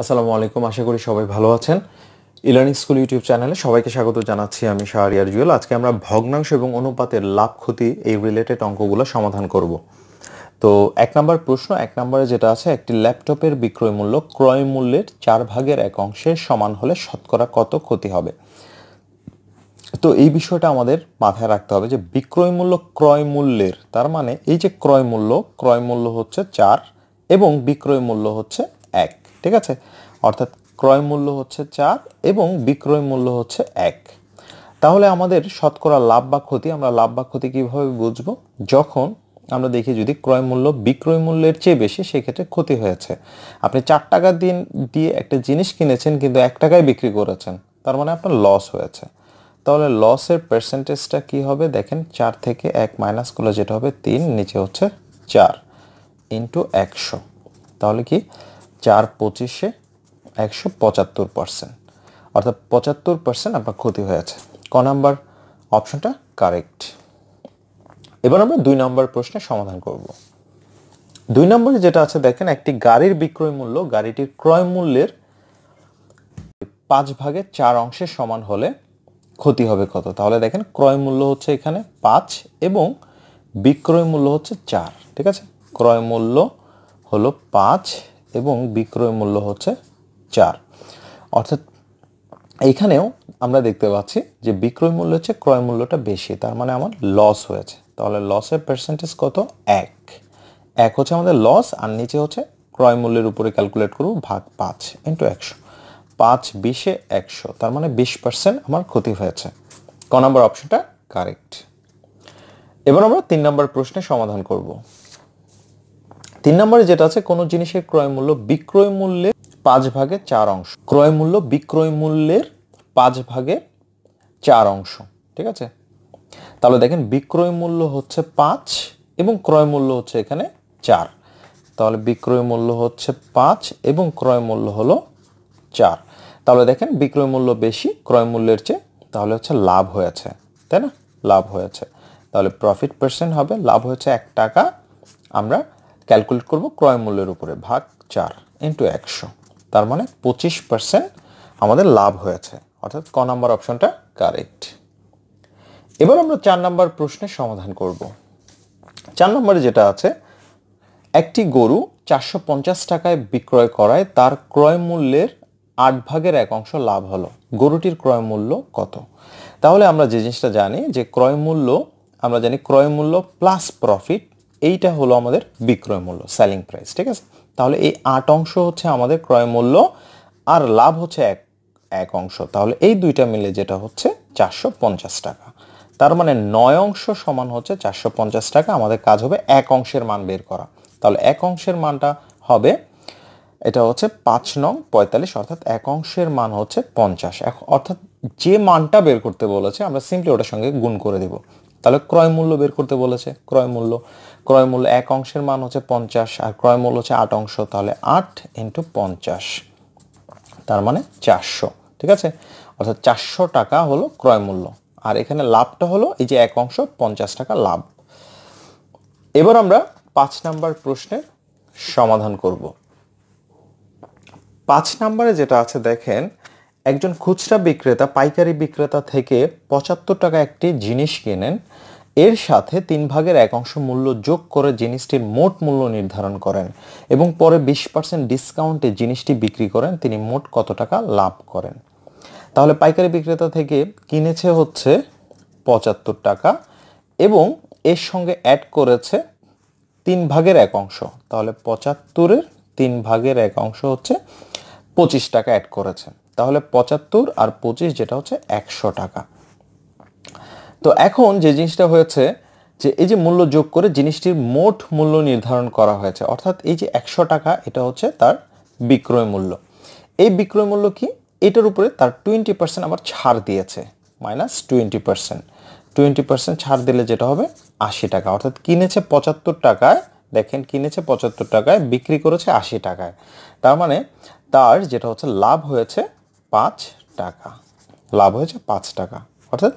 আসসালামু আলাইকুম আশা করি সবাই ভালো আছেন ইলার্নিং স্কুল ইউটিউব চ্যানেলে সবাইকে স্বাগত জানাচ্ছি আমি শাহরিয়ার জুয়েল আজকে আমরা ভগ্নাংশ এবং অনুপাতের লাভ ক্ষতি এই রিলেটেড অঙ্কগুলো সমাধান করব তো এক নম্বর প্রশ্ন এক নম্বরে যেটা আছে একটি ল্যাপটপের বিক্রয় মূল্য ক্রয় মূল্যের চার ভাগের এক অংশের সমান হলে শতকরা কত ক্ষতি হবে তো এই বিষয়টা আমাদের মাথায় রাখতে হবে যে বিক্রয় মূল্য ক্রয় মূল্যের তার মানে এই যে ক্রয় মূল্য ক্রয় মূল্য হচ্ছে চার এবং বিক্রয় মূল্য হচ্ছে এক ঠিক আছে অর্থাৎ ক্রয় মূল্য হচ্ছে চার এবং বিক্রয় মূল্য হচ্ছে এক তাহলে আমাদের শতকরা লাভ বা ক্ষতি আমরা লাভ বা ক্ষতি কীভাবে বুঝব যখন আমরা দেখি যদি ক্রয় মূল্য বিক্রয় মূল্যের চেয়ে বেশি সেক্ষেত্রে ক্ষতি হয়েছে আপনি চার টাকা দিন দিয়ে একটা জিনিস কিনেছেন কিন্তু এক টাকায় বিক্রি করেছেন তার মানে আপনার লস হয়েছে তাহলে লসের পার্সেন্টেজটা কি হবে দেখেন চার থেকে এক মাইনাস করলে যেটা হবে তিন নিচে হচ্ছে চার ইন্টু একশো তাহলে কি চার পঁচিশে একশো পঁচাত্তর পার্সেন্ট অর্থাৎ পঁচাত্তর পার্সেন্ট আপনার ক্ষতি হয়েছে ক নাম্বার অপশনটা কারেক্ট এবার আমরা দুই নম্বর প্রশ্নের সমাধান করব দুই নম্বরে যেটা আছে দেখেন একটি গাড়ির বিক্রয় মূল্য গাড়িটির ক্রয় মূল্যের পাঁচ ভাগে চার অংশের সমান হলে ক্ষতি হবে কত তাহলে দেখেন ক্রয় মূল্য হচ্ছে এখানে পাঁচ এবং বিক্রয় মূল্য হচ্ছে চার ঠিক আছে ক্রয় মূল্য হলো পাঁচ এবং বিক্রয় মূল্য হচ্ছে চার অর্থাৎ এইখানেও আমরা দেখতে পাচ্ছি যে বিক্রয় মূল্য হচ্ছে ক্রয় মূল্যটা বেশি তার মানে আমার লস হয়েছে তাহলে লসের পার্সেন্টেজ কত এক এক হচ্ছে আমাদের লস আর নিচে হচ্ছে ক্রয় মূল্যের উপরে ক্যালকুলেট করব ভাগ পাঁচ ইন্টু একশো পাঁচ বিশে একশো তার মানে বিশ পার্সেন্ট আমার ক্ষতি হয়েছে ক নম্বর অপশনটা কারেক্ট এবার আমরা তিন নম্বর প্রশ্নে সমাধান করব তিন নম্বরে যেটা আছে কোনো জিনিসের ক্রয় মূল্য বিক্রয় মূল্যে পাঁচ ভাগে চার অংশ ক্রয় মূল্য বিক্রয় মূল্যের পাঁচ ভাগে চার অংশ ঠিক আছে তাহলে দেখেন বিক্রয় মূল্য হচ্ছে পাঁচ এবং ক্রয় মূল্য হচ্ছে এখানে চার তাহলে বিক্রয় মূল্য হচ্ছে পাঁচ এবং ক্রয় মূল্য হলো চার তাহলে দেখেন বিক্রয় মূল্য বেশি ক্রয় মূল্যের চেয়ে তাহলে হচ্ছে লাভ হয়েছে তাই না লাভ হয়েছে তাহলে প্রফিট পার্সেন্ট হবে লাভ হয়েছে এক টাকা আমরা ক্যালকুলেট করব ক্রয় মূল্যের উপরে ভাগ চার ইন্টু একশো তার মানে পঁচিশ পার্সেন্ট আমাদের লাভ হয়েছে অর্থাৎ ক নম্বর অপশনটা কারেক্ট এবার আমরা চার নম্বর প্রশ্নের সমাধান করব চার নম্বরে যেটা আছে একটি গরু চারশো পঞ্চাশ টাকায় বিক্রয় করায় তার ক্রয় মূল্যের আট ভাগের এক অংশ লাভ হলো গরুটির ক্রয় মূল্য কত তাহলে আমরা যে জিনিসটা জানি যে ক্রয় মূল্য আমরা জানি ক্রয় মূল্য প্লাস প্রফিট এইটা হলো আমাদের বিক্রয় মূল্য সেলিং প্রাইস ঠিক আছে তাহলে এই আট অংশ হচ্ছে আমাদের ক্রয় মূল্য আর লাভ হচ্ছে এক এক অংশ তাহলে এই দুইটা মিলে যেটা হচ্ছে চারশো পঞ্চাশ টাকা তার মানে নয় অংশ সমান হচ্ছে চারশো পঞ্চাশ টাকা আমাদের কাজ হবে এক অংশের মান বের করা তাহলে এক অংশের মানটা হবে এটা হচ্ছে পাঁচ নং পঁয়তাল্লিশ অর্থাৎ এক অংশের মান হচ্ছে পঞ্চাশ অর্থাৎ যে মানটা বের করতে বলেছে আমরা সিম্পলি ওটার সঙ্গে গুণ করে দেব তাহলে ক্রয় মূল্য বের করতে বলেছে ক্রয় মূল্য ক্রয় মূল্য এক অংশের মান হচ্ছে পঞ্চাশ আর ক্রয় মূল্য হচ্ছে আট অংশ তাহলে আট ইন্টু পঞ্চাশ তার মানে চারশো ঠিক আছে অর্থাৎ চারশো টাকা হলো ক্রয় মূল্য আর এখানে লাভটা হলো এই যে এক অংশ পঞ্চাশ টাকা লাভ এবার আমরা পাঁচ নাম্বার প্রশ্নের সমাধান করব পাঁচ নাম্বারে যেটা আছে দেখেন একজন খুচরা বিক্রেতা পাইকারি বিক্রেতা থেকে পঁচাত্তর টাকা একটি জিনিস কেনেন এর সাথে তিন ভাগের এক অংশ মূল্য যোগ করে জিনিসটির মোট মূল্য নির্ধারণ করেন এবং পরে বিশ পার্সেন্ট ডিসকাউন্টে জিনিসটি বিক্রি করেন তিনি মোট কত টাকা লাভ করেন তাহলে পাইকারি বিক্রেতা থেকে কিনেছে হচ্ছে পঁচাত্তর টাকা এবং এর সঙ্গে অ্যাড করেছে তিন ভাগের এক অংশ তাহলে পঁচাত্তরের তিন ভাগের এক অংশ হচ্ছে পঁচিশ টাকা অ্যাড করেছে তাহলে পঁচাত্তর আর পঁচিশ যেটা হচ্ছে একশো টাকা তো এখন যে জিনিসটা হয়েছে যে এই যে মূল্য যোগ করে জিনিসটির মোট মূল্য নির্ধারণ করা হয়েছে অর্থাৎ এই যে একশো টাকা এটা হচ্ছে তার বিক্রয় মূল্য এই বিক্রয় মূল্য কি এটার উপরে তার টোয়েন্টি পার্সেন্ট আবার ছাড় দিয়েছে minus twenty percent twenty percent ছাড় দিলে যেটা হবে আশি টাকা অর্থাৎ কিনেছে পঁচাত্তর টাকায় দেখেন কিনেছে পঁচাত্তর টাকায় বিক্রি করেছে আশি টাকায় তার মানে তার যেটা হচ্ছে লাভ হয়েছে পাঁচ টাকা লাভ হয়েছে পাঁচ টাকা অর্থাৎ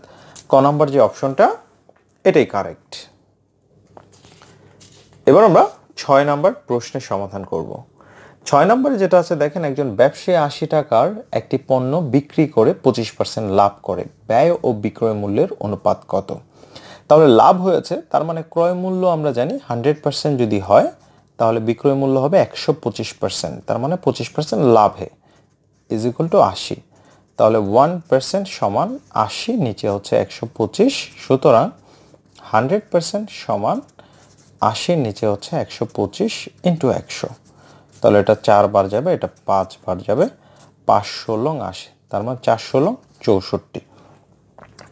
ক নাম্বার যে অপশনটা এটাই কারেক্ট এবার আমরা ছয় নাম্বার প্রশ্নের সমাধান করব ছয় নম্বরে যেটা আছে দেখেন একজন ব্যবসায়ী আশি টাকার একটি পণ্য বিক্রি করে পঁচিশ পার্সেন্ট লাভ করে ব্যয় ও বিক্রয় মূল্যের অনুপাত কত তাহলে লাভ হয়েছে তার মানে ক্রয় মূল্য আমরা জানি হান্ড্রেড পার্সেন্ট যদি হয় তাহলে বিক্রয় মূল্য হবে একশো পঁচিশ পার্সেন্ট তার মানে পঁচিশ পার্সেন্ট লাভে ইজ ইকুয়াল টু আশি তাহলে ওয়ান পার্সেন্ট সমান আশি নিচে হচ্ছে একশো পঁচিশ সুতরাং হান্ড্রেড পার্সেন্ট সমান আশির নিচে হচ্ছে একশো পঁচিশ ইন্টু একশো তাহলে এটা চারবার যাবে এটা পাঁচবার যাবে পাঁচশো লং আশি তার মানে চারশো লং চৌষট্টি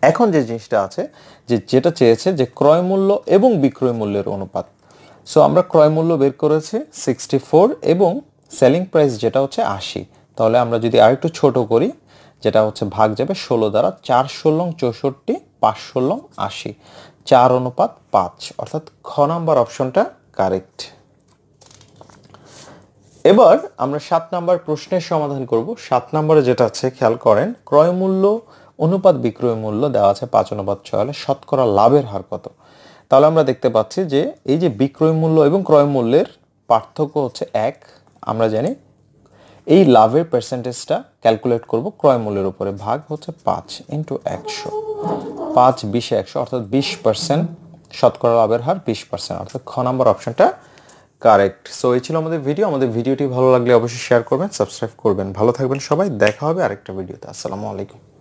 এখন যে জিনিসটা আছে যে যেটা চেয়েছে যে ক্রয় মূল্য এবং বিক্রয় মূল্যের অনুপাত সো আমরা ক্রয় মূল্য বের করেছি সিক্সটি ফোর এবং সেলিং প্রাইস যেটা হচ্ছে আশি তাহলে আমরা যদি আরেকটু ছোট করি যেটা হচ্ছে ভাগ যাবে ষোলো দ্বারা চার ষোলং চৌষট্টি পাঁচ ষোলং আশি চার অনুপাত পাঁচ অর্থাৎ খ নম্বর অপশনটা কারেক্ট এবার আমরা সাত নম্বর প্রশ্নের সমাধান করব সাত নম্বরে যেটা আছে খেয়াল করেন ক্রয়মূল্য অনুপাত বিক্রয় মূল্য দেওয়া আছে পাঁচ অনুপাত ছয় হলে শতকরা লাভের হার কত তাহলে আমরা দেখতে পাচ্ছি যে এই যে বিক্রয় মূল্য এবং ক্রয় মূল্যের পার্থক্য হচ্ছে এক আমরা জানি এই লাভের পার্সেন্টেজটা ক্যালকুলেট করব ক্রয় মূল্যের উপরে ভাগ হচ্ছে পাঁচ ইন্টু একশো পাঁচ বিশে একশো অর্থাৎ বিশ পার্সেন্ট শতকরা লাভের হার বিশ পার্সেন্ট অর্থাৎ খ নম্বর অপশনটা কারেক্ট সো এই ছিল আমাদের ভিডিও আমাদের ভিডিওটি ভালো লাগলে অবশ্যই শেয়ার করবেন সাবস্ক্রাইব করবেন ভালো থাকবেন সবাই দেখা হবে আরেকটা ভিডিওতে আসসালামু আলাইকুম